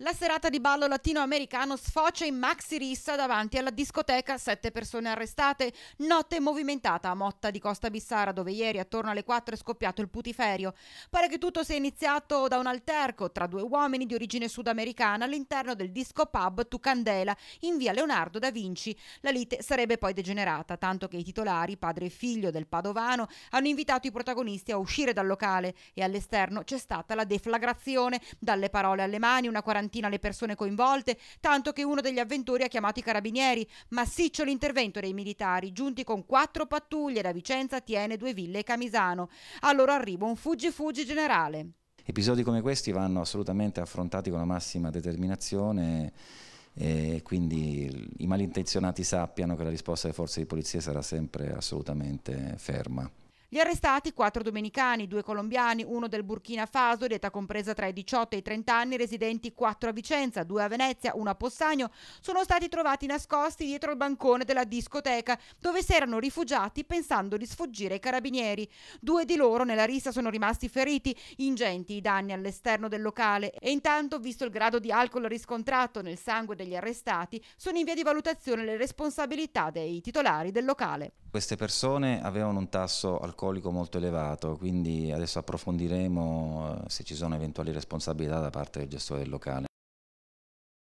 La serata di ballo latinoamericano sfocia in maxi rissa davanti alla discoteca, sette persone arrestate, notte movimentata a Motta di Costa Bissara dove ieri attorno alle 4 è scoppiato il putiferio. Pare che tutto sia iniziato da un alterco tra due uomini di origine sudamericana all'interno del disco pub Tucandela in via Leonardo da Vinci. La lite sarebbe poi degenerata, tanto che i titolari, padre e figlio del Padovano, hanno invitato i protagonisti a uscire dal locale e all'esterno c'è stata la deflagrazione. Dalle parole alle mani una quarantina cinquantina le persone coinvolte, tanto che uno degli avventori ha chiamato i carabinieri. Massiccio l'intervento dei militari, giunti con quattro pattuglie da Vicenza, Tiene, Due Ville e Camisano. Al loro arrivo un fuggi-fuggi generale. Episodi come questi vanno assolutamente affrontati con la massima determinazione e quindi i malintenzionati sappiano che la risposta delle forze di polizia sarà sempre assolutamente ferma. Gli arrestati, quattro domenicani, due colombiani, uno del Burkina Faso di età compresa tra i 18 e i 30 anni, residenti quattro a Vicenza, due a Venezia, uno a Possagno, sono stati trovati nascosti dietro il bancone della discoteca dove si erano rifugiati pensando di sfuggire ai carabinieri. Due di loro nella rissa sono rimasti feriti, ingenti i danni all'esterno del locale e intanto, visto il grado di alcol riscontrato nel sangue degli arrestati, sono in via di valutazione le responsabilità dei titolari del locale. Queste persone avevano un tasso alcolico alcolico molto elevato, quindi adesso approfondiremo eh, se ci sono eventuali responsabilità da parte del gestore del locale.